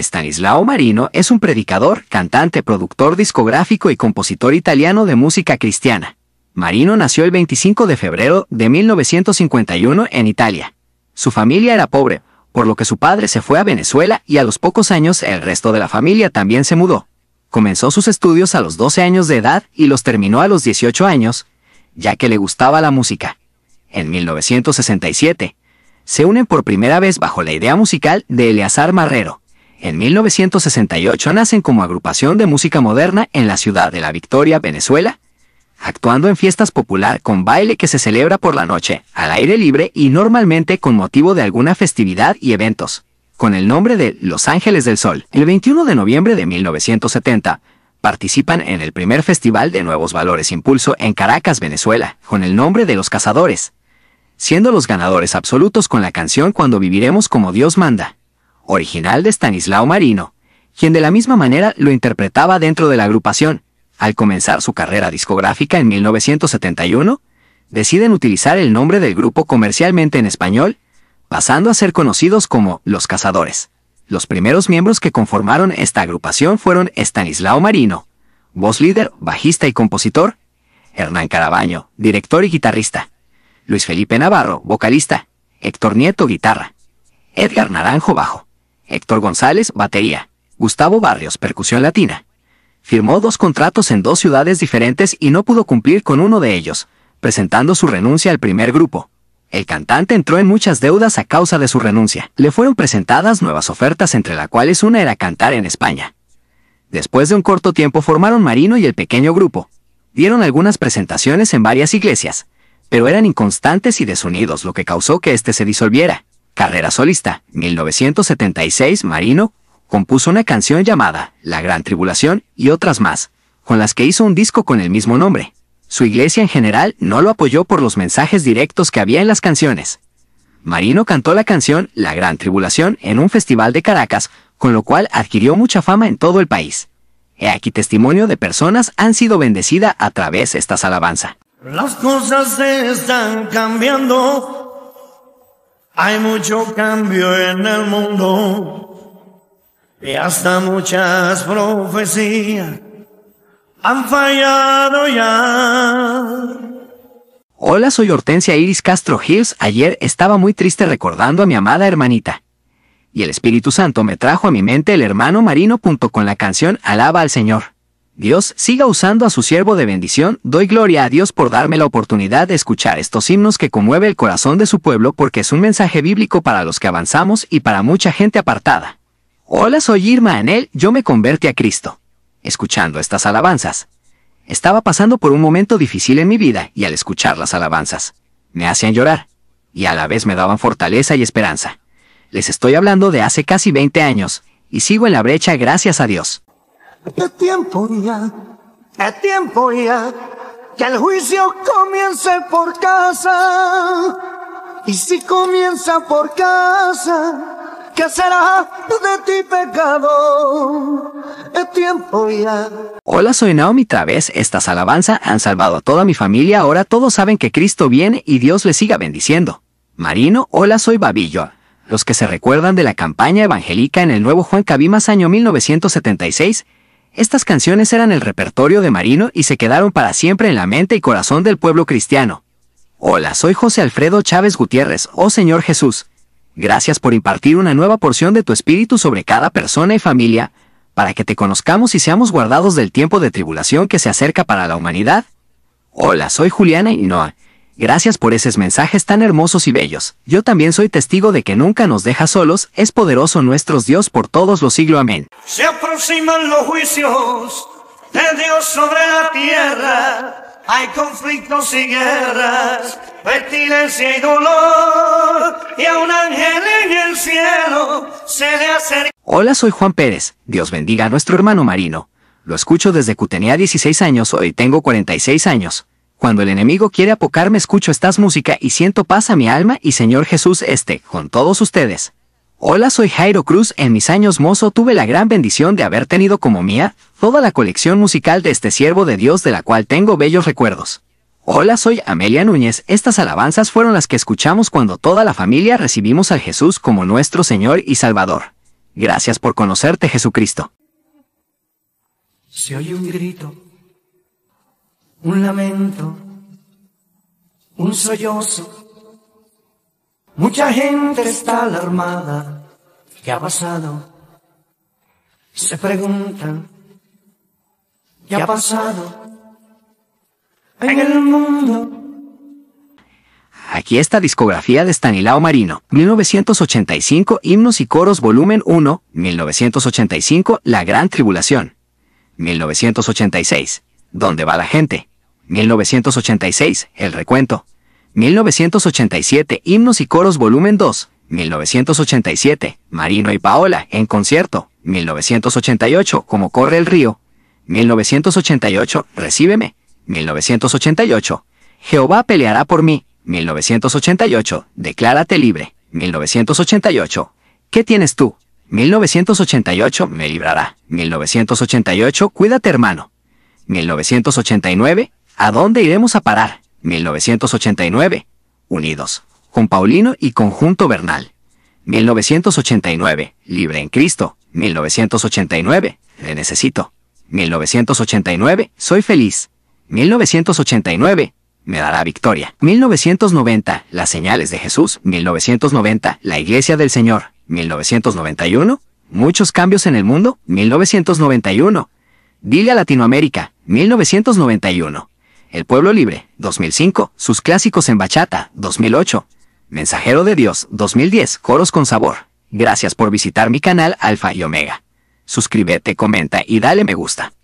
Stanislao Marino es un predicador, cantante, productor discográfico y compositor italiano de música cristiana. Marino nació el 25 de febrero de 1951 en Italia. Su familia era pobre, por lo que su padre se fue a Venezuela y a los pocos años el resto de la familia también se mudó. Comenzó sus estudios a los 12 años de edad y los terminó a los 18 años, ya que le gustaba la música. En 1967, se unen por primera vez bajo la idea musical de Eleazar Marrero en 1968 nacen como agrupación de música moderna en la ciudad de La Victoria, Venezuela, actuando en fiestas popular con baile que se celebra por la noche, al aire libre y normalmente con motivo de alguna festividad y eventos, con el nombre de Los Ángeles del Sol. El 21 de noviembre de 1970, participan en el primer Festival de Nuevos Valores Impulso en Caracas, Venezuela, con el nombre de Los Cazadores, siendo los ganadores absolutos con la canción Cuando viviremos como Dios manda original de Stanislao Marino, quien de la misma manera lo interpretaba dentro de la agrupación. Al comenzar su carrera discográfica en 1971, deciden utilizar el nombre del grupo comercialmente en español, pasando a ser conocidos como Los Cazadores. Los primeros miembros que conformaron esta agrupación fueron Stanislao Marino, voz líder, bajista y compositor, Hernán Carabaño, director y guitarrista, Luis Felipe Navarro, vocalista, Héctor Nieto, guitarra, Edgar Naranjo, bajo. Héctor González, batería. Gustavo Barrios, percusión latina. Firmó dos contratos en dos ciudades diferentes y no pudo cumplir con uno de ellos, presentando su renuncia al primer grupo. El cantante entró en muchas deudas a causa de su renuncia. Le fueron presentadas nuevas ofertas entre las cuales una era cantar en España. Después de un corto tiempo formaron Marino y el pequeño grupo. Dieron algunas presentaciones en varias iglesias, pero eran inconstantes y desunidos lo que causó que este se disolviera. Carrera solista, 1976 Marino compuso una canción llamada La Gran Tribulación y otras más, con las que hizo un disco con el mismo nombre. Su iglesia en general no lo apoyó por los mensajes directos que había en las canciones. Marino cantó la canción La Gran Tribulación en un festival de Caracas, con lo cual adquirió mucha fama en todo el país. He aquí testimonio de personas han sido bendecidas a través de esta alabanzas. Las cosas se están cambiando hay mucho cambio en el mundo y hasta muchas profecías han fallado ya. Hola, soy Hortensia Iris Castro Hills. Ayer estaba muy triste recordando a mi amada hermanita. Y el Espíritu Santo me trajo a mi mente el hermano marino junto con la canción Alaba al Señor. Dios siga usando a su siervo de bendición, doy gloria a Dios por darme la oportunidad de escuchar estos himnos que conmueve el corazón de su pueblo porque es un mensaje bíblico para los que avanzamos y para mucha gente apartada. Hola, soy Irma Anel, yo me convertí a Cristo. Escuchando estas alabanzas. Estaba pasando por un momento difícil en mi vida y al escuchar las alabanzas, me hacían llorar y a la vez me daban fortaleza y esperanza. Les estoy hablando de hace casi 20 años y sigo en la brecha gracias a Dios. Es tiempo ya, es tiempo ya, que el juicio comience por casa. Y si comienza por casa, ¿qué será de ti pecado? Es tiempo ya. Hola, soy Naomi Traves. Estas alabanzas han salvado a toda mi familia. Ahora todos saben que Cristo viene y Dios les siga bendiciendo. Marino, hola, soy Babillo los que se recuerdan de la campaña evangélica en el nuevo Juan Cabimas año 1976, estas canciones eran el repertorio de Marino y se quedaron para siempre en la mente y corazón del pueblo cristiano. Hola, soy José Alfredo Chávez Gutiérrez, oh Señor Jesús. Gracias por impartir una nueva porción de tu espíritu sobre cada persona y familia, para que te conozcamos y seamos guardados del tiempo de tribulación que se acerca para la humanidad. Hola, soy Juliana Hinoa, Gracias por esos mensajes tan hermosos y bellos. Yo también soy testigo de que nunca nos deja solos, es poderoso nuestro Dios por todos los siglos. Amén. Se aproximan los juicios de Dios sobre la tierra. Hay conflictos y guerras, pestilencia y dolor, y a un ángel en el cielo se le acerca. Hola, soy Juan Pérez. Dios bendiga a nuestro hermano marino. Lo escucho desde que tenía 16 años, hoy tengo 46 años. Cuando el enemigo quiere apocarme escucho estas música y siento paz a mi alma y Señor Jesús esté con todos ustedes. Hola, soy Jairo Cruz. En mis años mozo tuve la gran bendición de haber tenido como mía toda la colección musical de este siervo de Dios de la cual tengo bellos recuerdos. Hola, soy Amelia Núñez. Estas alabanzas fueron las que escuchamos cuando toda la familia recibimos al Jesús como nuestro Señor y Salvador. Gracias por conocerte, Jesucristo. Se oye un grito un lamento, un sollozo. Mucha gente está alarmada. ¿Qué ha pasado? Se preguntan. ¿Qué ha pasado en el mundo? Aquí está discografía de Stanilao Marino, 1985 Himnos y Coros Volumen 1, 1985 La Gran Tribulación, 1986 ¿Dónde va la gente? 1986, El Recuento. 1987, Himnos y Coros Volumen 2. 1987, Marino y Paola, en concierto. 1988, Como corre el río. 1988, Recíbeme. 1988, Jehová peleará por mí. 1988, Declárate libre. 1988, ¿qué tienes tú? 1988, Me librará. 1988, Cuídate hermano. 1989, ¿A dónde iremos a parar? 1989. Unidos. Con Paulino y Conjunto Bernal. 1989. Libre en Cristo. 1989. Le necesito. 1989. Soy feliz. 1989. Me dará victoria. 1990. Las señales de Jesús. 1990. La Iglesia del Señor. 1991. Muchos cambios en el mundo. 1991. Dile a Latinoamérica. 1991. El Pueblo Libre, 2005, sus clásicos en bachata, 2008, Mensajero de Dios, 2010, Coros con Sabor. Gracias por visitar mi canal Alfa y Omega. Suscríbete, comenta y dale me gusta.